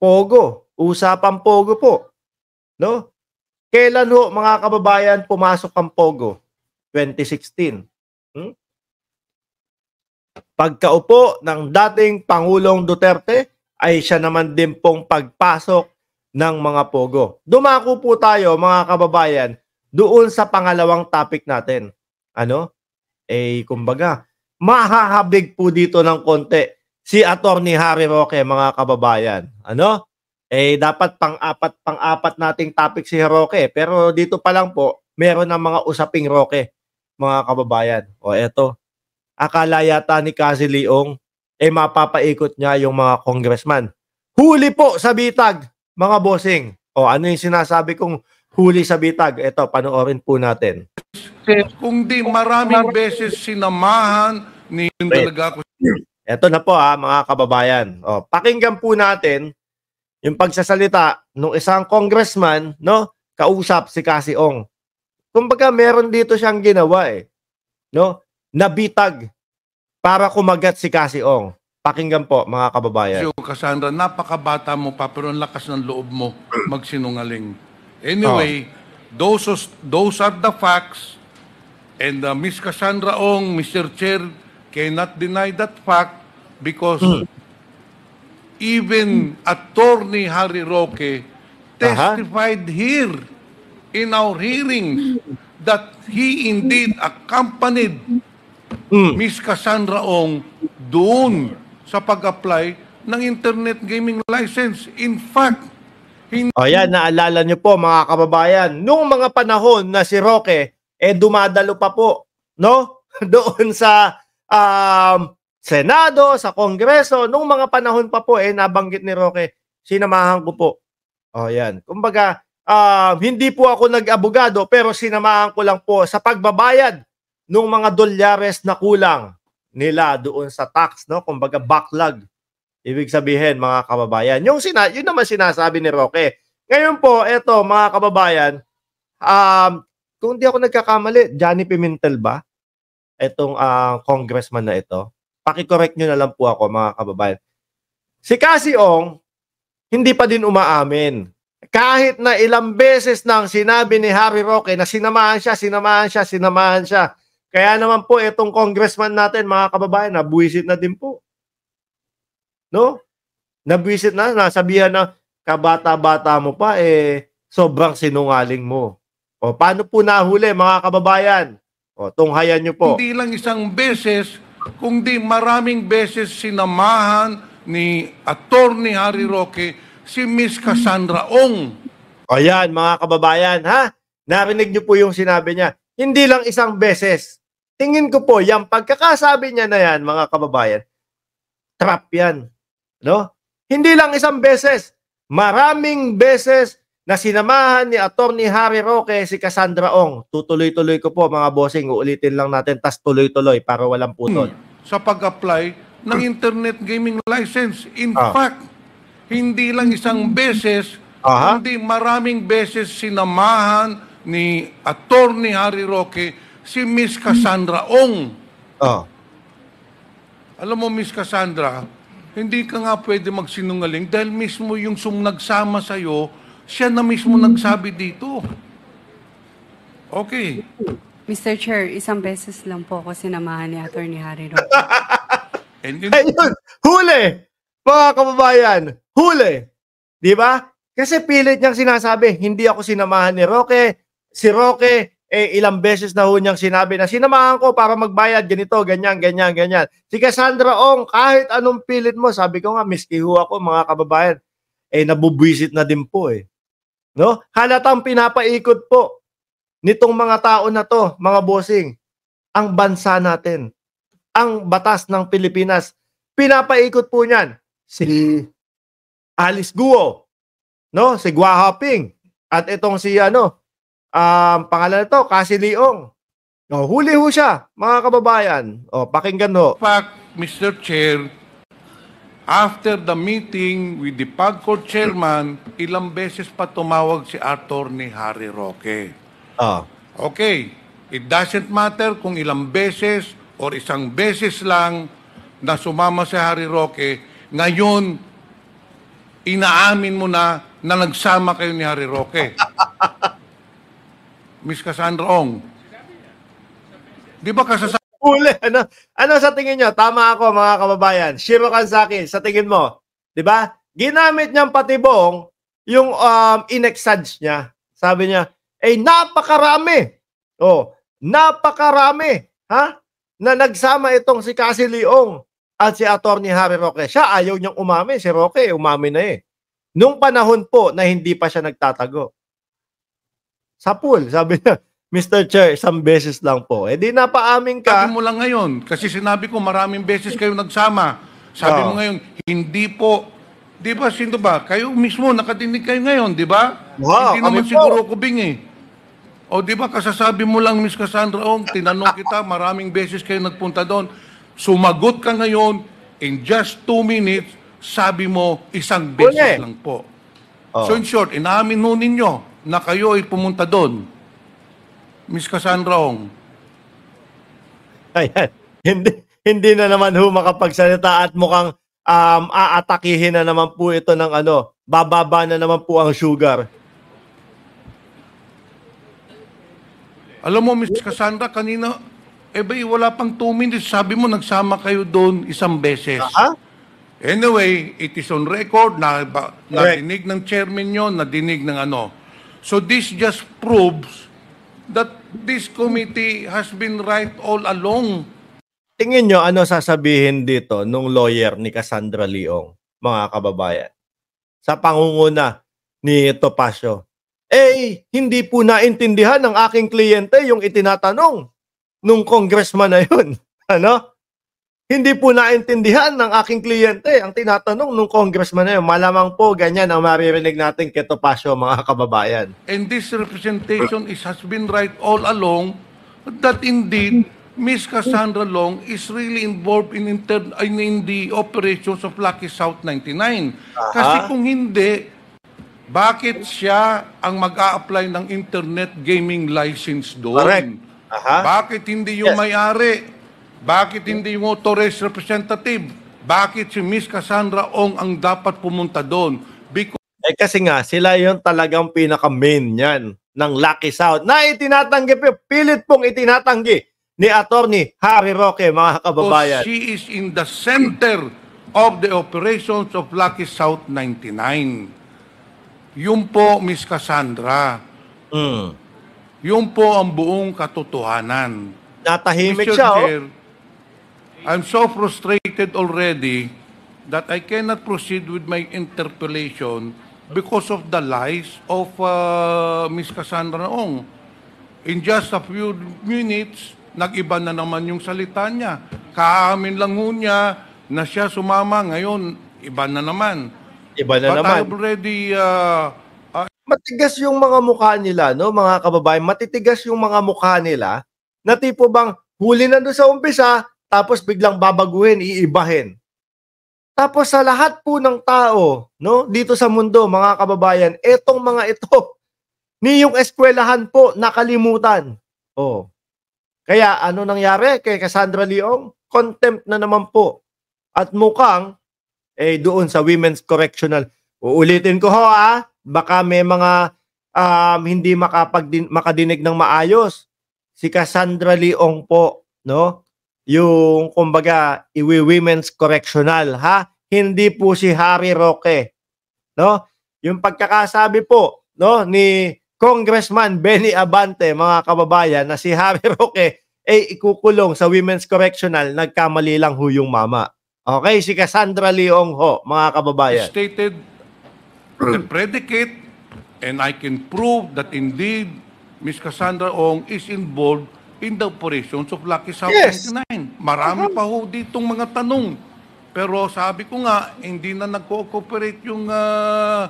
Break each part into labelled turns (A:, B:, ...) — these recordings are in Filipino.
A: Pogo. Usapang Pogo po. No? Kailan ho, mga kababayan, pumasok ang Pogo? 2016. Hmm? Pagkaupo ng dating Pangulong Duterte ay siya naman din pong pagpasok ng mga Pogo. Dumako po tayo, mga kababayan, doon sa pangalawang topic natin. Ano? Eh, kumbaga, mahahabig po dito ng konti si Attorney Harry Roque, mga kababayan. Ano? Eh, dapat pang-apat, pang-apat nating topic si Roque. Pero dito pa lang po, meron ng mga usaping Roque, mga kababayan. O eto, akala yata ni Cassie Leong, eh mapapaikot niya yung mga congressman. Huli po sa bitag, mga bossing. O ano yung sinasabi kong huli sa bitag? Eto, panoorin po natin. Kung Kundi maraming
B: beses sinamahan
A: ni yung talaga ko Eto na po ha, ah, mga kababayan. O, oh, pakinggan po natin yung pagsasalita ng isang congressman, no? Kausap si Kasi Ong. Kumbaga meron dito siyang ginawa eh. No? Nabitag para kumagat si Kasi Ong. Pakinggan po mga kababayan. So,
B: Cassandra, napakabata mo pa pero ang lakas ng loob mo magsinungaling. Anyway, oh. those, are, those are the facts and uh, Miss Cassandra Ong, Mr. Chair, cannot deny that fact because mm. even attorney Harry Roque testified uh-huh. here in our hearing that he indeed accompanied mm. Miss Cassandra Ong doon sa pag-apply ng internet gaming
A: license. In fact, hindi... O yan, naalala nyo po mga kababayan, nung mga panahon na si Roque, eh dumadalo pa po, no? Doon sa um, Senado, sa Kongreso, nung mga panahon pa po, eh, nabanggit ni Roque, sinamahan ko po. O, oh, yan. Kumbaga, uh, hindi po ako nag-abogado, pero sinamahan ko lang po sa pagbabayad ng mga dolyares na kulang nila doon sa tax, no? Kumbaga, backlog. Ibig sabihin, mga kababayan. Yung sina yun naman sinasabi ni Roque. Ngayon po, eto, mga kababayan, um, kung di ako nagkakamali, Johnny Pimentel ba? Etong uh, congressman na ito Pakicorrect nyo na lang po ako mga kababayan. Si Ong, hindi pa din umaamin. Kahit na ilang beses nang sinabi ni Harry Roque na sinamahan siya, sinamahan siya, sinamahan siya. Kaya naman po itong congressman natin mga kababayan, nabuisit na din po. No? Nabuisit na, nasabihan na kabata-bata mo pa eh sobrang sinungaling mo. O paano po nahuli mga kababayan? O tunghayan niyo po.
B: Hindi lang isang beses, kundi maraming beses sinamahan ni Attorney Harry Roque si Miss Cassandra
A: Ong. O yan, mga kababayan, ha? Narinig niyo po yung sinabi niya. Hindi lang isang beses. Tingin ko po, yung pagkakasabi niya na yan, mga kababayan, trap yan. No? Hindi lang isang beses. Maraming beses na sinamahan ni Attorney Harry Roque si Cassandra Ong. Tutuloy-tuloy ko po mga bossing, uulitin lang natin tas tuloy-tuloy para walang putol. Hmm.
B: Sa pag-apply ng hmm. internet gaming license. In ah. fact, hindi lang isang beses, Aha. hindi maraming beses sinamahan ni Attorney Harry Roque si Miss Cassandra Ong. Ah. Alam mo Miss Cassandra, hindi ka nga pwede magsinungaling dahil mismo yung sum nagsama sa'yo siya na mismo hmm. nagsabi dito. Okay. Mr. Chair, isang beses lang po ako sinamahan ni Attorney Harry Roque.
A: And yun, Ayun, huli! Mga kababayan, huli! Di ba? Kasi pilit niyang sinasabi, hindi ako sinamahan ni Roque. Si Roque, eh, ilang beses na ho niyang sinabi na sinamahan ko para magbayad, ganito, ganyan, ganyan, ganyan. Si Cassandra Ong, kahit anong pilit mo, sabi ko nga, miski ho ako mga kababayan, eh nabubwisit na din po eh. No? Halatang pinapaikot po nitong mga tao na to, mga bossing, ang bansa natin, ang batas ng Pilipinas. Pinapaikot po niyan si Alice Guo, no? Si Gua Haping at itong si ano, um, pangalan nito, Cassie Leong. No, huli ho siya, mga kababayan. O, pakinggan ho. Fact,
B: Mr. Chair, After the meeting with the PAGCO chairman, ilang beses pa tumawag si Attorney Harry Roque. Ah. Okay. It doesn't matter kung ilang beses or isang beses lang na sumama si Harry Roque. Ngayon, inaamin mo na na nagsama kayo ni Harry Roque.
A: Miss Cassandra Ong, di ba kasasabi? huli. Ano, ano sa tingin nyo? Tama ako mga kababayan. Shiro Kanzaki, sa tingin mo, di ba? Ginamit niyang patibong yung um, inexage niya. Sabi niya, eh napakarami. Oh, napakarami. Ha? Na nagsama itong si Cassie Leong at si Attorney Harry Roque. Siya ayaw niyang umami. Si Roque, umami na eh. Nung panahon po na hindi pa siya nagtatago. Sa pool, sabi niya, Mr. Chair, isang beses lang po. Eh di napaaming ka. Sabi mo lang ngayon, kasi
B: sinabi ko maraming beses kayo nagsama. Sabi oh. mo ngayon, hindi po. Di ba, sino ba? Kayo mismo, nakatinig kayo ngayon, di ba? Wow, hindi naman po. siguro kubing eh. O di ba, kasasabi mo lang, Miss Cassandra, oh, tinanong kita, maraming beses kayo nagpunta doon. Sumagot ka ngayon, in just two minutes, sabi mo, isang beses Ule. lang po. Oh. So in oh. short, inamin mo ninyo na kayo ay pumunta doon.
A: Miss Cassandra Ong. Ayan. Hindi, hindi na naman ho makapagsalita at mukhang um, aatakihin na naman po ito ng ano, bababa na naman po ang sugar. Alam mo, Miss Cassandra, kanina, eh ba, wala pang 2 minutes. Sabi
B: mo, nagsama kayo doon isang beses. uh Anyway, it is on record. Na, narinig ng chairman yon, nadinig ng ano. So this just proves that this committee has been right
A: all along. Tingin nyo, ano sasabihin dito nung lawyer ni Cassandra Leong, mga kababayan? Sa pangunguna ni Topacio, eh, hindi po naintindihan ng aking kliyente yung itinatanong nung congressman na yun. Ano? Hindi po naintindihan ng aking kliyente ang tinatanong ng congressman na yun. Malamang po ganyan ang maririnig natin kay Topacio, mga kababayan.
B: And this representation is, has been right all along that indeed Miss Cassandra Long is really involved in, inter, in, in the operations of Lucky South 99. Aha. Kasi kung hindi, bakit siya ang mag-a-apply ng internet gaming license doon? Correct. Aha. Bakit hindi yung yes. may-ari? Bakit hindi mo authorized representative? Bakit si Miss Cassandra Ong ang dapat pumunta
A: doon? Because... Eh kasi nga, sila yung talagang pinaka-main niyan ng Lucky South na itinatanggi, pilit pong itinatanggi ni Attorney Harry Roque, mga kababayan. Because
B: she is in the center of the operations of Lucky South 99. Yun po, Miss Cassandra. Mm. Yun po ang buong katotohanan. Natahimik Mr. siya, Chair, oh. I'm so frustrated already that I cannot proceed with my interpellation because of the lies of uh, Ms. Cassandra Ong. In just a few minutes, nag-iba na naman yung salita niya. Kaamin lang niya na siya sumama ngayon, iba na naman.
A: Iba na But naman. I've already uh, uh, matigas yung mga mukha nila, no, mga kababayan. Matitigas yung mga mukha nila na tipo bang huli na doon sa umpisa, tapos biglang babaguhin, iibahin. Tapos sa lahat po ng tao, no, dito sa mundo, mga kababayan, etong mga ito, ni yung eskwelahan po nakalimutan. Oh. Kaya ano nangyari kay Cassandra Leong? Contempt na naman po. At mukhang eh doon sa Women's Correctional. Uulitin ko ho ah, baka may mga um, hindi makapag makadinig ng maayos. Si Cassandra Leong po, no? yung kumbaga iwi women's correctional ha hindi po si Harry Roque no yung pagkakasabi po no ni Congressman Benny Abante mga kababayan na si Harry Roque ay ikukulong sa women's correctional nagkamali lang ho yung mama okay si Cassandra Leong ho mga kababayan
B: stated the predicate and I can prove that indeed Miss Cassandra Ong is involved in the operations of Lucky South yes. 99. Marami uh-huh. pa ho ditong mga tanong. Pero sabi ko nga, hindi na nagko-cooperate yung uh,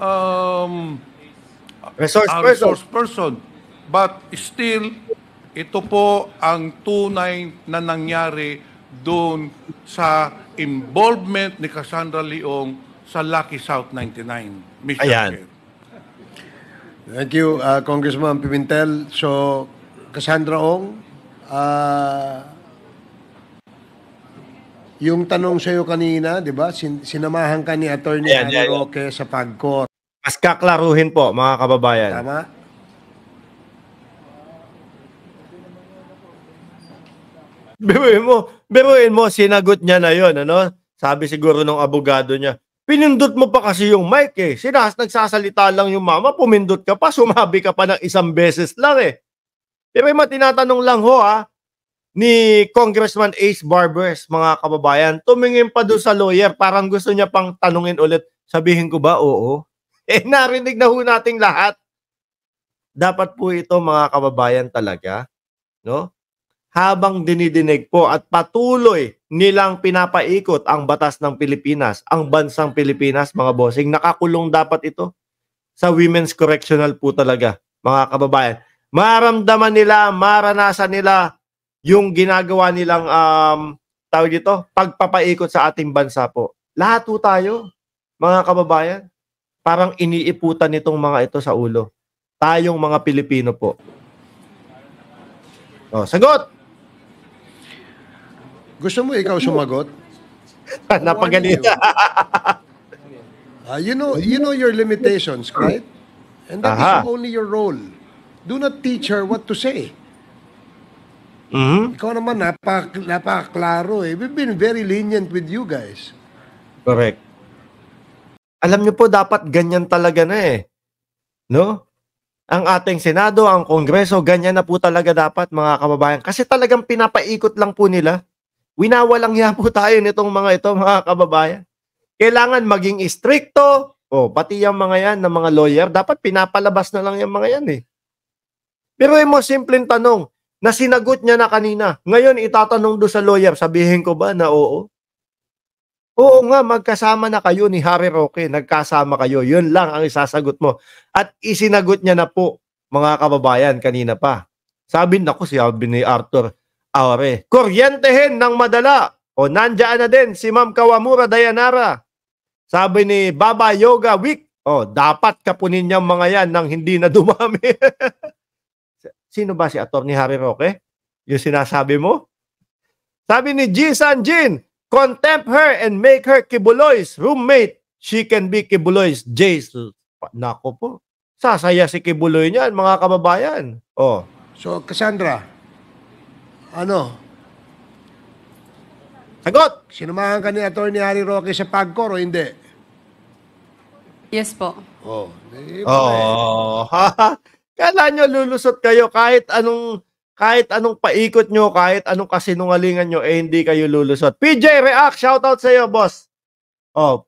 B: um,
A: resource, uh, resource
B: person. person. But still, ito po ang tunay na nangyari doon sa involvement ni Cassandra Leong sa Lucky South 99. Mr. Ayan.
A: Thank you, uh, Congressman Pimentel. So, Cassandra Ong, uh, yung tanong sa iyo kanina, di ba, sin- sinamahan ka ni Attorney yeah, yeah, Roque yeah. sa pagkor. Mas kaklaruhin po, mga kababayan. Tama? Biruin mo, biruin mo, sinagot niya na yon ano? Sabi siguro ng abogado niya, pinindot mo pa kasi yung mic eh. Sinas, nagsasalita lang yung mama, pumindot ka pa, sumabi ka pa ng isang beses lang eh. Pero may tinatanong lang ho ah, ni Congressman Ace Barbers, mga kababayan, tumingin pa doon sa lawyer, parang gusto niya pang tanungin ulit, sabihin ko ba oo? Eh narinig na ho nating lahat. Dapat po ito mga kababayan talaga, no? Habang dinidinig po at patuloy nilang pinapaikot ang batas ng Pilipinas, ang bansang Pilipinas, mga bossing, nakakulong dapat ito sa Women's Correctional po talaga, mga kababayan maramdaman nila, maranasan nila yung ginagawa nilang um, tawag dito, pagpapaikot sa ating bansa po. Lahat po tayo, mga kababayan, parang iniiputan nitong mga ito sa ulo. Tayong mga Pilipino po. Oh, sagot! Gusto mo ikaw sumagot? Napagalita. uh, ah, you know, you know your limitations, right? And that Aha. is only your role do not teach her what to say. Mm-hmm. Ikaw naman, napak napaklaro eh. We've been very lenient with you guys. Correct. Alam niyo po, dapat ganyan talaga na eh. No? Ang ating Senado, ang Kongreso, ganyan na po talaga dapat mga kababayan. Kasi talagang pinapaikot lang po nila. Winawalang niya po tayo nitong mga ito mga kababayan. Kailangan maging istrikto. O, pati yung mga yan ng mga lawyer, dapat pinapalabas na lang yung mga yan eh. Pero yung mga simpleng tanong na sinagot niya na kanina, ngayon itatanong do sa lawyer, sabihin ko ba na oo? Oo nga, magkasama na kayo ni Harry Roque, nagkasama kayo. Yun lang ang isasagot mo. At isinagot niya na po, mga kababayan, kanina pa. Sabi na ko, sabi ni Arthur Aure, kuryentehin ng madala. O nandiyan na din si Ma'am Kawamura Dayanara. Sabi ni Baba Yoga Week, o dapat kapunin niyang mga yan nang hindi na dumami. Sino ba si Attorney Harry Roque? Yung sinasabi mo? Sabi ni G. Jin, contempt her and make her kibuloy's roommate. She can be kibuloy's jail. Nako po. Sasaya si kibuloy niyan, mga kababayan. Oh. So, Cassandra, ano? Sagot! Sinumahan ka ni Attorney Harry Roque sa pagkor o hindi? Yes po. Oh. Eh, oh. Kala nyo lulusot kayo kahit anong kahit anong paikot nyo, kahit anong kasinungalingan nyo, eh hindi kayo lulusot. PJ React, shoutout sa iyo, boss. Oh,